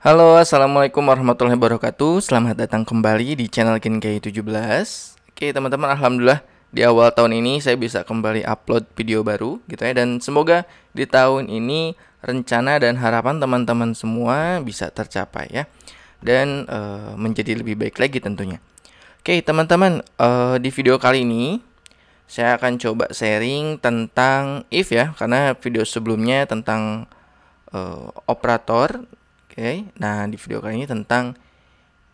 Halo, Assalamualaikum warahmatullahi wabarakatuh Selamat datang kembali di channel Kinkei 17 Oke teman-teman, Alhamdulillah di awal tahun ini saya bisa kembali upload video baru gitu ya Dan semoga di tahun ini rencana dan harapan teman-teman semua bisa tercapai ya Dan e, menjadi lebih baik lagi tentunya Oke teman-teman, e, di video kali ini saya akan coba sharing tentang if ya karena video sebelumnya tentang uh, operator okay? nah di video kali ini tentang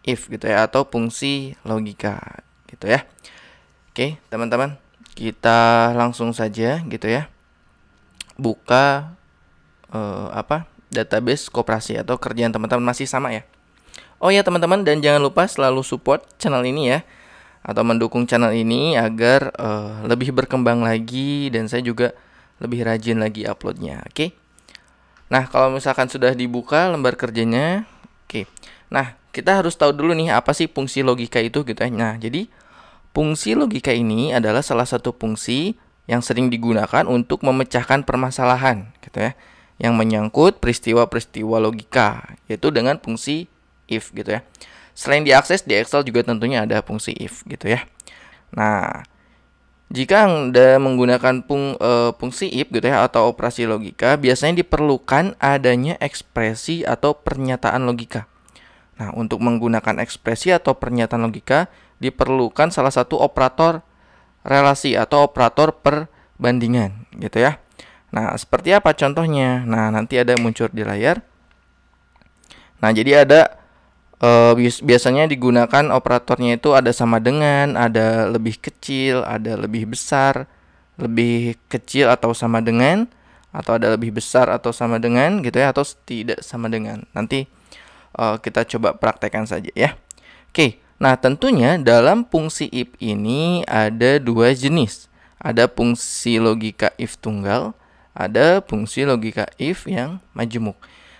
if gitu ya atau fungsi logika gitu ya oke teman-teman kita langsung saja gitu ya buka uh, apa database koperasi atau kerjaan teman-teman masih sama ya oh ya teman-teman dan jangan lupa selalu support channel ini ya atau mendukung channel ini agar uh, lebih berkembang lagi dan saya juga lebih rajin lagi uploadnya oke okay? Nah, kalau misalkan sudah dibuka lembar kerjanya, oke. Nah, kita harus tahu dulu nih apa sih fungsi logika itu gitu ya. Nah, jadi fungsi logika ini adalah salah satu fungsi yang sering digunakan untuk memecahkan permasalahan gitu ya yang menyangkut peristiwa-peristiwa logika yaitu dengan fungsi if gitu ya. Selain diakses di Excel juga tentunya ada fungsi if gitu ya. Nah, jika Anda menggunakan fung, e, eh, fungsi if gitu ya atau operasi logika, biasanya diperlukan adanya ekspresi atau pernyataan logika. Nah, untuk menggunakan ekspresi atau pernyataan logika diperlukan salah satu operator relasi atau operator perbandingan gitu ya. Nah, seperti apa contohnya? Nah, nanti ada muncul di layar. Nah, jadi ada uh, biasanya digunakan operatornya itu ada sama dengan, ada lebih kecil, ada lebih besar, lebih kecil atau sama dengan, atau ada lebih besar atau sama dengan gitu ya, atau tidak sama dengan. Nanti uh, kita coba praktekkan saja ya. Oke, nah tentunya dalam fungsi if ini ada dua jenis. Ada fungsi logika if tunggal, ada fungsi logika if yang majemuk.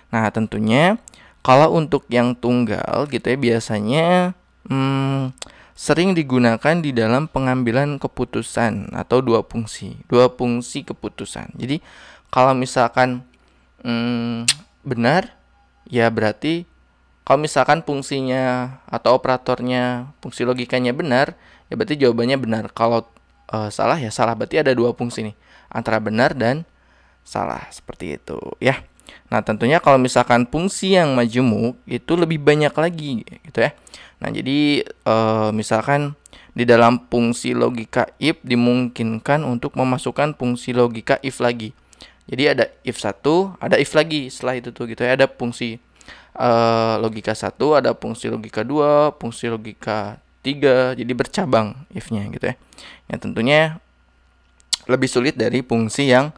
Nah tentunya kalau untuk yang tunggal gitu ya biasanya hmm, sering digunakan di dalam pengambilan keputusan atau dua fungsi, dua fungsi keputusan. Jadi kalau misalkan hmm, benar ya berarti kalau misalkan fungsinya atau operatornya fungsi logikanya benar ya berarti jawabannya benar. Kalau uh, salah ya salah berarti ada dua fungsi nih antara benar dan salah seperti itu ya. Nah, tentunya kalau misalkan fungsi yang majemuk itu lebih banyak lagi gitu ya. Nah, jadi e, misalkan di dalam fungsi logika if dimungkinkan untuk memasukkan fungsi logika if lagi. Jadi ada if satu, ada if lagi setelah itu tuh gitu ya. Ada fungsi e, logika satu, ada fungsi logika dua, fungsi logika tiga. Jadi bercabang if-nya gitu ya. Ya tentunya lebih sulit dari fungsi yang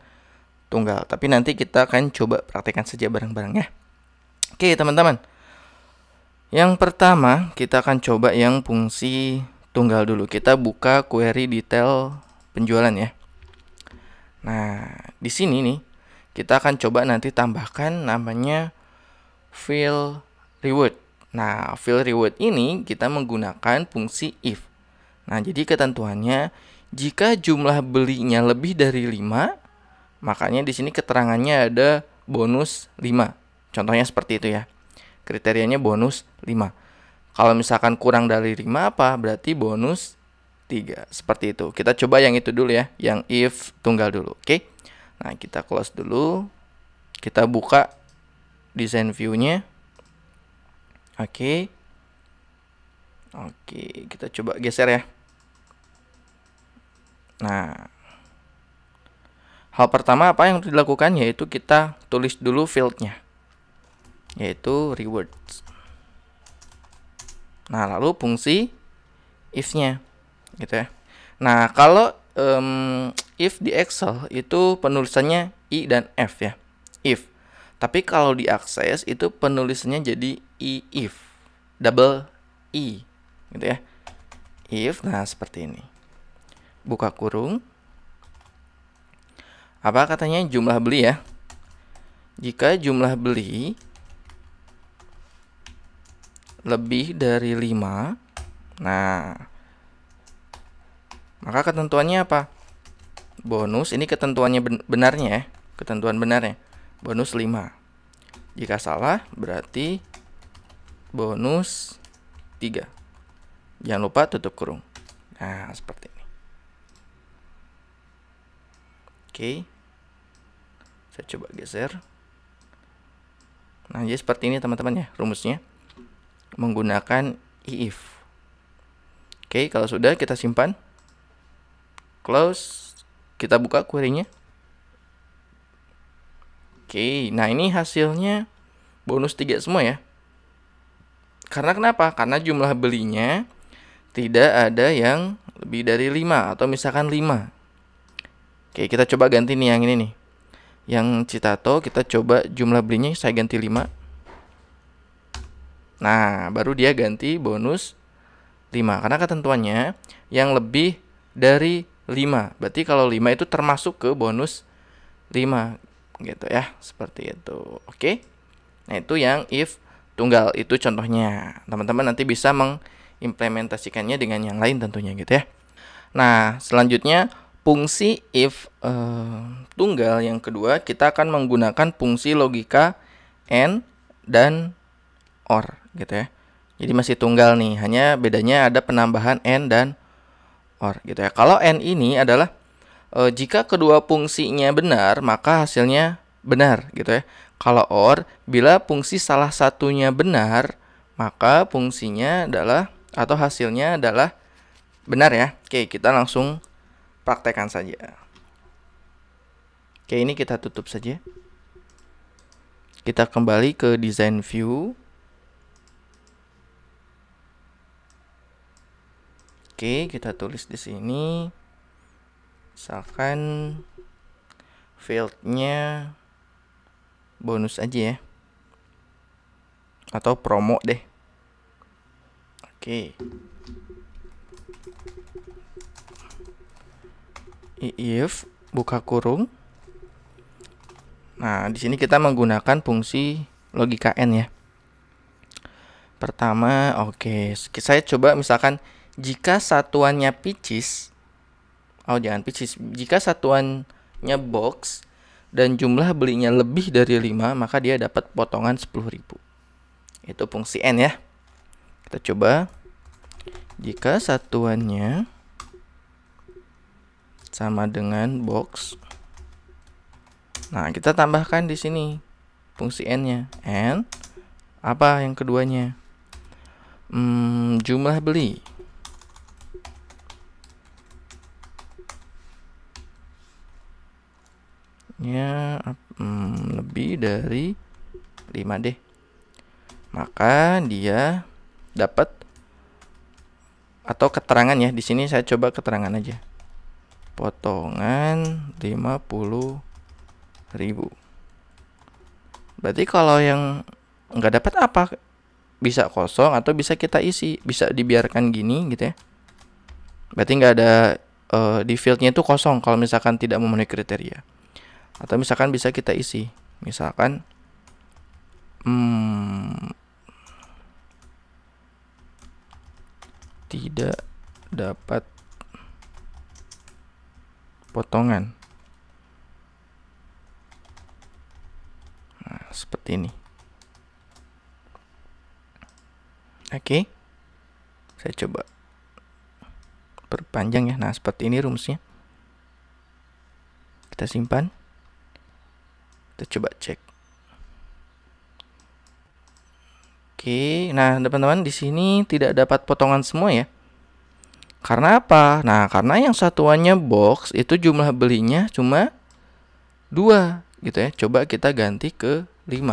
tunggal. Tapi nanti kita akan coba praktekkan saja bareng-bareng ya. Oke teman-teman. Yang pertama kita akan coba yang fungsi tunggal dulu. Kita buka query detail penjualan ya. Nah di sini nih kita akan coba nanti tambahkan namanya fill reward. Nah, fill reward ini kita menggunakan fungsi if. Nah, jadi ketentuannya jika jumlah belinya lebih dari 5, Makanya di sini keterangannya ada bonus 5. Contohnya seperti itu ya. Kriterianya bonus 5. Kalau misalkan kurang dari 5 apa? Berarti bonus 3. Seperti itu. Kita coba yang itu dulu ya, yang if tunggal dulu, oke? Nah, kita close dulu. Kita buka design view-nya. Oke. Oke, kita coba geser ya. Nah, Hal pertama apa yang dilakukan yaitu kita tulis dulu fieldnya, yaitu rewards. Nah lalu fungsi if-nya, gitu ya. Nah kalau um, if di Excel itu penulisannya i dan f ya, if. Tapi kalau di Access itu penulisannya jadi i if, double i, gitu ya. If, nah seperti ini. Buka kurung, apa katanya jumlah beli ya jika jumlah beli lebih dari 5 nah maka ketentuannya apa bonus ini ketentuannya ben benarnya ya, ketentuan benarnya bonus 5 jika salah berarti bonus 3 jangan lupa tutup kurung nah seperti ini Oke. Saya coba geser. Nah, jadi seperti ini teman-teman ya rumusnya. Menggunakan if. Oke, kalau sudah kita simpan. Close. Kita buka query-nya. Oke, nah ini hasilnya bonus 3 semua ya. Karena kenapa? Karena jumlah belinya tidak ada yang lebih dari 5 atau misalkan 5. Oke, kita coba ganti nih yang ini nih. Yang Citato kita coba jumlah belinya saya ganti 5. Nah, baru dia ganti bonus 5 karena ketentuannya yang lebih dari 5. Berarti kalau 5 itu termasuk ke bonus 5 gitu ya, seperti itu. Oke. Nah, itu yang if tunggal itu contohnya. Teman-teman nanti bisa mengimplementasikannya dengan yang lain tentunya gitu ya. Nah, selanjutnya fungsi if uh, tunggal yang kedua kita akan menggunakan fungsi logika and dan or gitu ya. Jadi masih tunggal nih, hanya bedanya ada penambahan and dan or gitu ya. Kalau and ini adalah e, jika kedua fungsinya benar, maka hasilnya benar gitu ya. Kalau or bila fungsi salah satunya benar, maka fungsinya adalah atau hasilnya adalah benar ya. Oke, kita langsung praktekkan saja. Oke, ini kita tutup saja. Kita kembali ke design view. Oke, kita tulis di sini. Misalkan fieldnya bonus aja ya. Atau promo deh. Oke. if buka kurung. Nah, di sini kita menggunakan fungsi logika n ya. Pertama, oke, okay. saya coba misalkan jika satuannya pieces oh jangan pieces, jika satuannya box dan jumlah belinya lebih dari 5, maka dia dapat potongan 10.000. Itu fungsi n ya. Kita coba jika satuannya sama dengan box. Nah, kita tambahkan di sini fungsi n-nya. n apa yang keduanya? Hmm, jumlah beli. Ya, hmm, lebih dari 5 deh. Maka dia dapat atau keterangan ya. Di sini saya coba keterangan aja potongan 50.000 berarti kalau yang nggak dapat apa bisa kosong atau bisa kita isi bisa dibiarkan gini gitu ya berarti nggak ada uh, di fieldnya itu kosong kalau misalkan tidak memenuhi kriteria atau misalkan bisa kita isi misalkan hmm, tidak dapat potongan nah, seperti ini oke saya coba perpanjang ya nah seperti ini rumusnya. kita simpan kita coba cek oke nah teman-teman di sini tidak dapat potongan semua ya karena apa? Nah, karena yang satuannya box itu jumlah belinya cuma dua gitu ya. Coba kita ganti ke 5.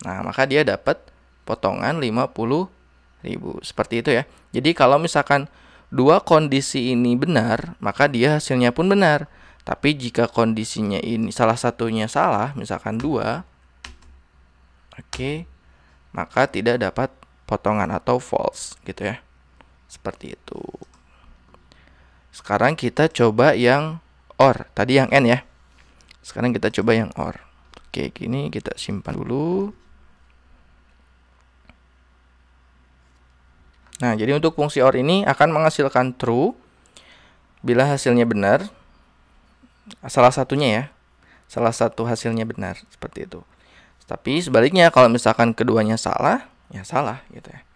Nah, maka dia dapat potongan lima puluh ribu Seperti itu ya. Jadi kalau misalkan dua kondisi ini benar, maka dia hasilnya pun benar. Tapi jika kondisinya ini salah satunya salah, misalkan dua, oke, okay, maka tidak dapat potongan atau false gitu ya. Seperti itu. Sekarang kita coba yang or. Tadi yang n ya. Sekarang kita coba yang or. Oke, gini kita simpan dulu. Nah, jadi untuk fungsi or ini akan menghasilkan true bila hasilnya benar. Salah satunya ya. Salah satu hasilnya benar, seperti itu. Tapi sebaliknya kalau misalkan keduanya salah, ya salah gitu ya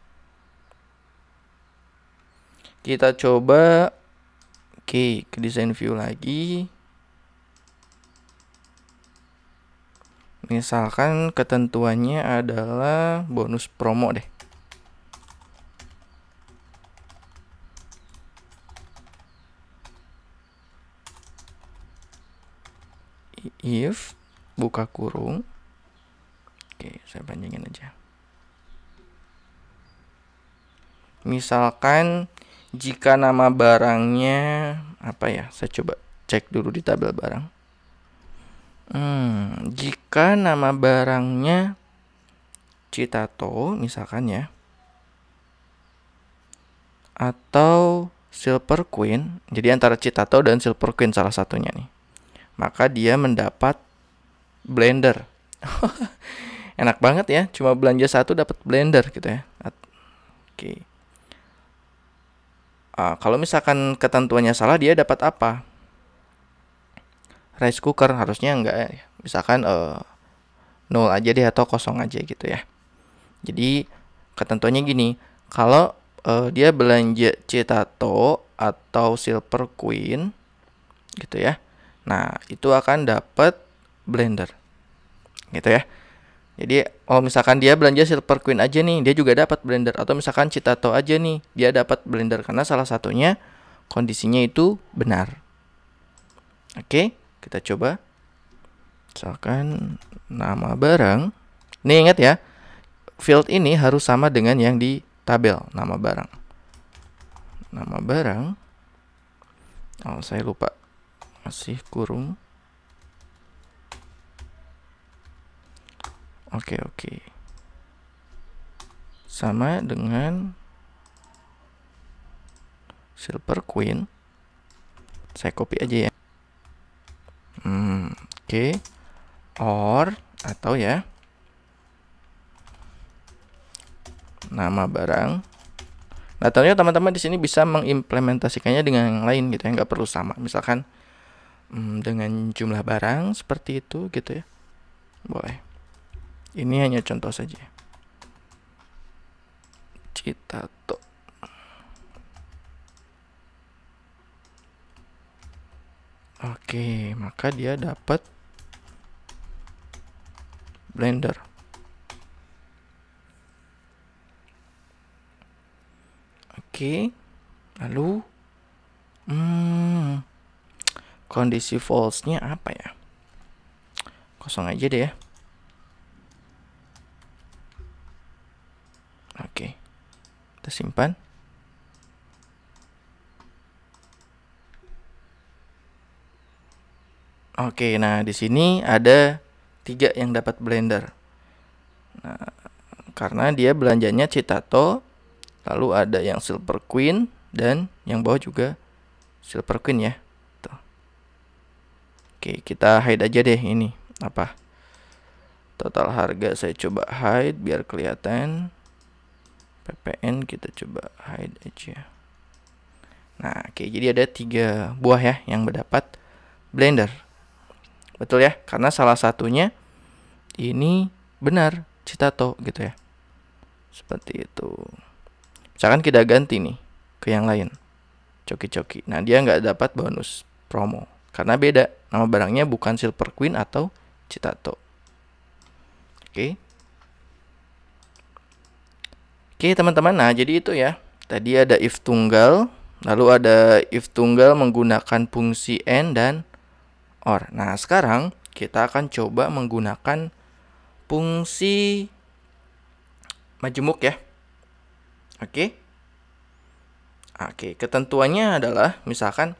kita coba oke okay, ke design view lagi misalkan ketentuannya adalah bonus promo deh if buka kurung oke saya panjangin aja Misalkan jika nama barangnya apa ya? Saya coba cek dulu di tabel barang. Hmm, jika nama barangnya Citato misalkan ya. Atau Silver Queen. Jadi antara Citato dan Silver Queen salah satunya nih. Maka dia mendapat blender. Enak banget ya, cuma belanja satu dapat blender gitu ya. Oke. Okay. Uh, kalau misalkan ketentuannya salah dia dapat apa? Rice cooker harusnya enggak ya. misalkan uh, nol aja deh atau kosong aja gitu ya. Jadi ketentuannya gini, kalau uh, dia belanja Citato atau Silver Queen gitu ya. Nah, itu akan dapat blender. Gitu ya. Jadi kalau oh, misalkan dia belanja Silver Queen aja nih, dia juga dapat blender atau misalkan Citato aja nih, dia dapat blender karena salah satunya kondisinya itu benar. Oke, kita coba. Misalkan nama barang. Nih ingat ya, field ini harus sama dengan yang di tabel nama barang. Nama barang. Oh, saya lupa. Masih kurung. Oke, okay, oke. Okay. Sama dengan Silver Queen. Saya copy aja ya. Hmm, oke. Okay. Or atau ya. Nama barang. Nah, ternyata teman-teman di sini bisa mengimplementasikannya dengan yang lain gitu ya, nggak perlu sama. Misalkan hmm, dengan jumlah barang seperti itu gitu ya. Boleh. Ini hanya contoh saja. kita to. Oke, maka dia dapat Blender. Oke. Lalu hmm, kondisi false-nya apa ya? Kosong aja deh ya. Oke. Kita simpan. Oke, nah di sini ada tiga yang dapat Blender. Nah, karena dia belanjanya Citato, lalu ada yang Silver Queen dan yang bawah juga Silver Queen ya. Tuh. Oke, kita hide aja deh ini apa? Total harga saya coba hide biar kelihatan ppn kita coba hide aja nah oke jadi ada tiga buah ya yang mendapat blender betul ya karena salah satunya ini benar citato gitu ya seperti itu misalkan kita ganti nih ke yang lain coki-coki nah dia nggak dapat bonus promo karena beda nama barangnya bukan silver queen atau citato oke okay. Oke teman-teman, nah jadi itu ya. Tadi ada if tunggal, lalu ada if tunggal menggunakan fungsi n dan or. Nah sekarang kita akan coba menggunakan fungsi majemuk ya. Oke. Oke, ketentuannya adalah misalkan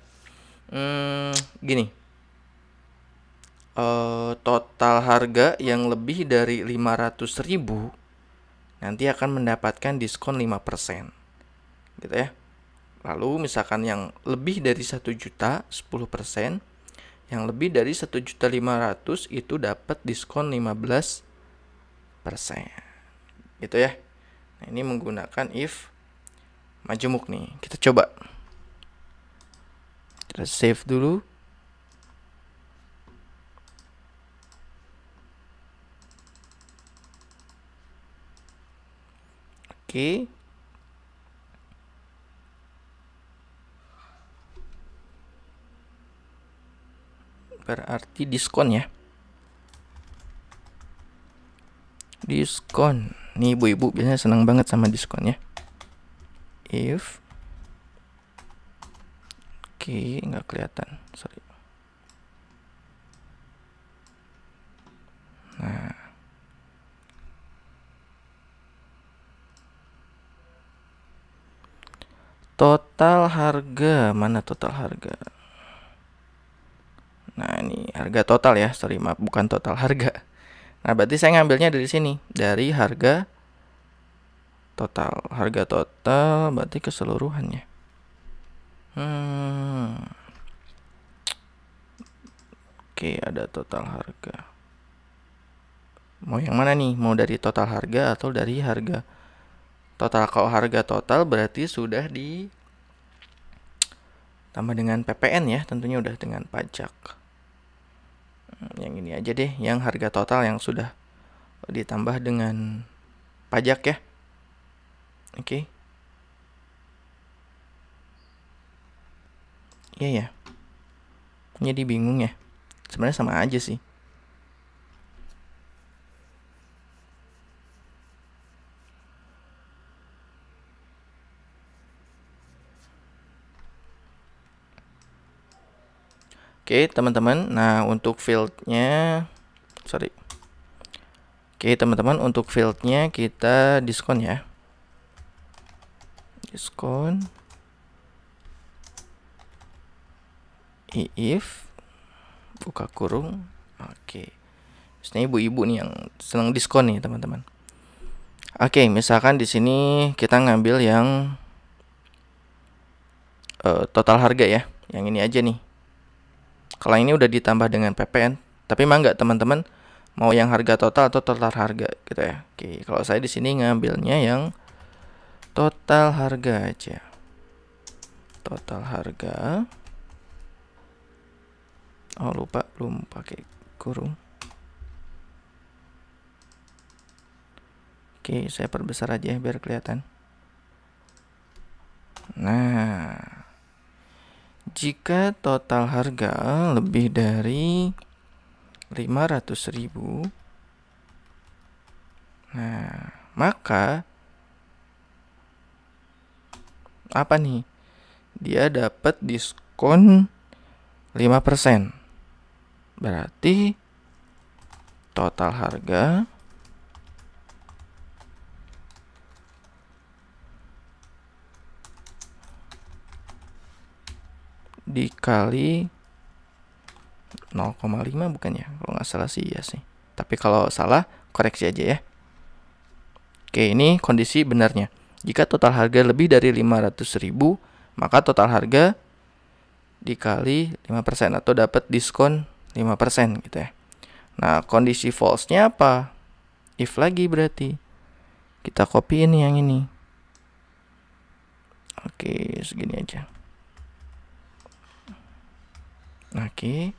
hmm, gini. E, total harga yang lebih dari ribu nanti akan mendapatkan diskon 5%. Gitu ya. Lalu misalkan yang lebih dari 1 juta 10%, yang lebih dari juta 1 500 itu dapat diskon 15%. Gitu ya. Nah, ini menggunakan if majemuk nih. Kita coba. Kita save dulu. Oke. Berarti diskon ya. Diskon. Nih ibu-ibu biasanya senang banget sama diskon ya. If Oke, nggak kelihatan. Sorry. total harga mana total harga nah ini harga total ya sorry maaf bukan total harga nah berarti saya ngambilnya dari sini dari harga total harga total berarti keseluruhannya hmm. oke ada total harga mau yang mana nih mau dari total harga atau dari harga total kalau harga total berarti sudah di tambah dengan PPN ya tentunya udah dengan pajak hmm, yang ini aja deh yang harga total yang sudah ditambah dengan pajak ya oke okay. iya ya yeah. jadi bingung ya sebenarnya sama aja sih Oke, teman-teman. Nah, untuk fieldnya, sorry. Oke, teman-teman, untuk fieldnya kita diskon ya. Diskon. If buka kurung. Oke. Ini ibu-ibu nih yang senang diskon nih, teman-teman. Oke, misalkan di sini kita ngambil yang uh, total harga ya, yang ini aja nih. Kalau ini udah ditambah dengan PPN, tapi mah nggak teman-teman mau yang harga total atau total harga gitu ya. Oke, kalau saya di sini ngambilnya yang total harga aja. Total harga. Oh, lupa belum pakai kurung. Oke, saya perbesar aja biar kelihatan. Nah, jika total harga lebih dari 500.000 nah maka apa nih dia dapat diskon 5% berarti total harga dikali 0,5 bukan ya kalau nggak salah sih ya sih tapi kalau salah koreksi aja ya oke ini kondisi benarnya jika total harga lebih dari 500.000 maka total harga dikali 5% atau dapat diskon 5% gitu ya nah kondisi false nya apa if lagi berarti kita copy ini yang ini oke segini aja Oke.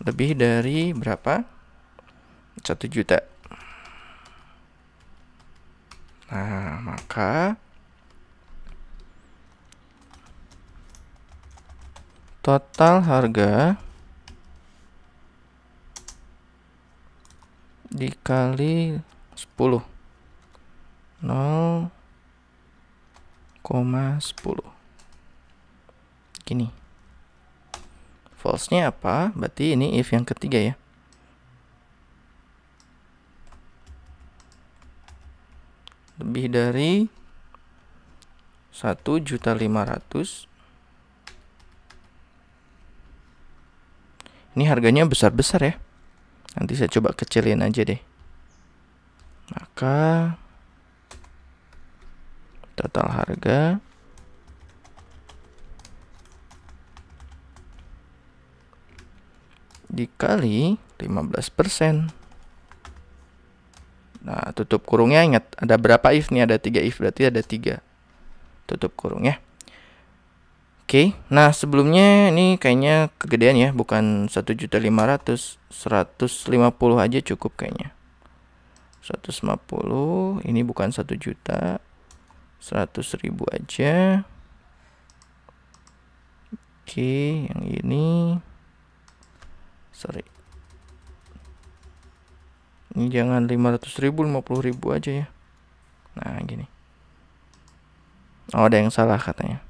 Lebih dari berapa? 1 juta. Nah, maka total harga dikali 10 0,10 gini False-nya apa? Berarti ini if yang ketiga ya. Lebih dari 1.500. Ini harganya besar-besar ya. Nanti saya coba kecilin aja deh. Maka total harga dikali 15%. Nah, tutup kurungnya ingat ada berapa if nih? Ada 3 if, berarti ada 3. Tutup kurungnya. Oke, nah sebelumnya ini kayaknya kegedean ya, bukan 1.500, 150 aja cukup kayaknya. 150, ini bukan 1 juta, seratus ribu aja. Oke, yang ini sorry ini jangan 500 ribu 50 ribu aja ya nah gini oh ada yang salah katanya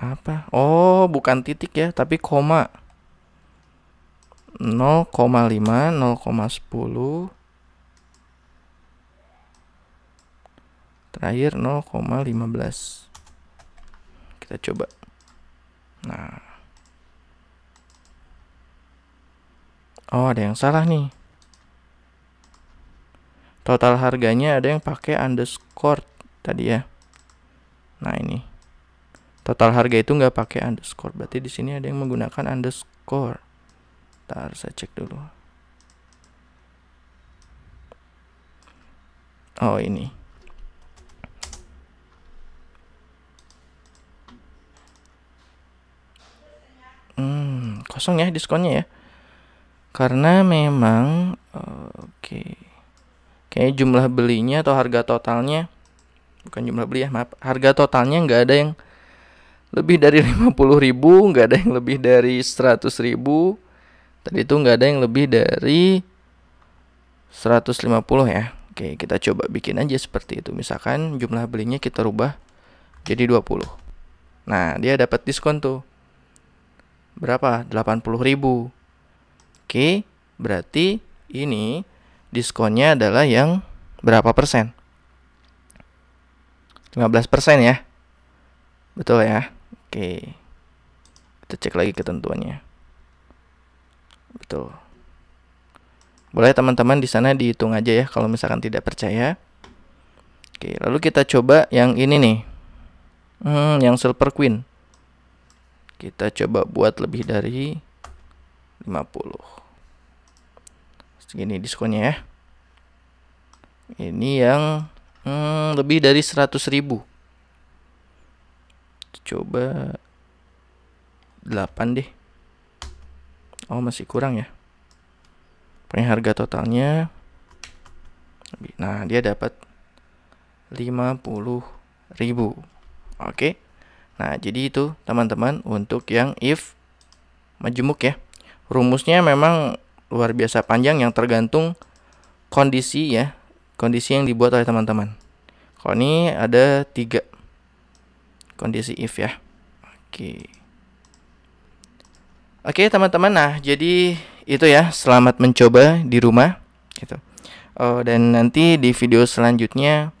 apa oh bukan titik ya tapi koma 0,5 0,10 terakhir 0,15 kita coba nah Oh, ada yang salah nih. Total harganya ada yang pakai underscore tadi ya. Nah, ini. Total harga itu nggak pakai underscore. Berarti di sini ada yang menggunakan underscore. Ntar saya cek dulu. Oh, ini. Hmm, kosong ya diskonnya ya karena memang oke okay, kayak jumlah belinya atau harga totalnya bukan jumlah beli ya maaf harga totalnya nggak ada yang lebih dari 50 ribu nggak ada yang lebih dari 100 ribu tadi itu nggak ada yang lebih dari 150 ya oke kita coba bikin aja seperti itu misalkan jumlah belinya kita rubah jadi 20 nah dia dapat diskon tuh berapa 80 ribu Oke, berarti ini diskonnya adalah yang berapa persen? 15 persen ya. Betul ya? Oke. Kita cek lagi ketentuannya. Betul. Boleh teman-teman di sana dihitung aja ya kalau misalkan tidak percaya. Oke, lalu kita coba yang ini nih. Hmm, yang Silver Queen. Kita coba buat lebih dari 50 segini diskonnya ya ini yang hmm, lebih dari 100.000 ribu coba 8 deh oh masih kurang ya pengharga harga totalnya nah dia dapat 50.000 ribu oke nah jadi itu teman-teman untuk yang if majemuk ya rumusnya memang luar biasa panjang yang tergantung kondisi ya kondisi yang dibuat oleh teman-teman kalau ini ada tiga kondisi if ya oke oke teman-teman nah jadi itu ya selamat mencoba di rumah gitu oh, dan nanti di video selanjutnya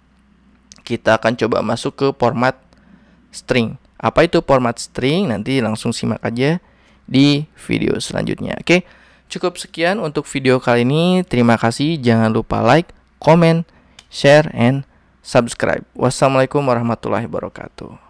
kita akan coba masuk ke format string apa itu format string nanti langsung simak aja di video selanjutnya oke okay? Cukup sekian untuk video kali ini. Terima kasih. Jangan lupa like, comment, share, and subscribe. Wassalamualaikum warahmatullahi wabarakatuh.